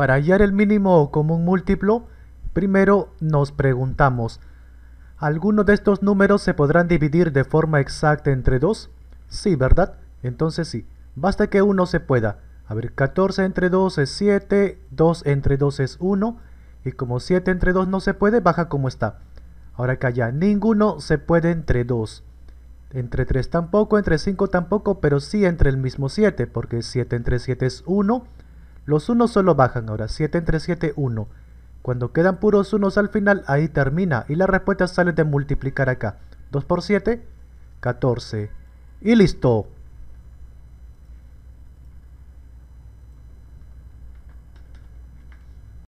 Para hallar el mínimo común múltiplo, primero nos preguntamos, ¿alguno de estos números se podrán dividir de forma exacta entre 2? Sí, ¿verdad? Entonces sí, basta que uno se pueda. A ver, 14 entre 2 es 7, 2 entre 2 es 1, y como 7 entre 2 no se puede, baja como está. Ahora calla, ninguno se puede entre 2. Entre 3 tampoco, entre 5 tampoco, pero sí entre el mismo 7, porque 7 entre 7 es 1, los unos solo bajan ahora, 7 entre 7, 1. Cuando quedan puros unos al final, ahí termina. Y la respuesta sale de multiplicar acá. 2 por 7, 14. Y listo.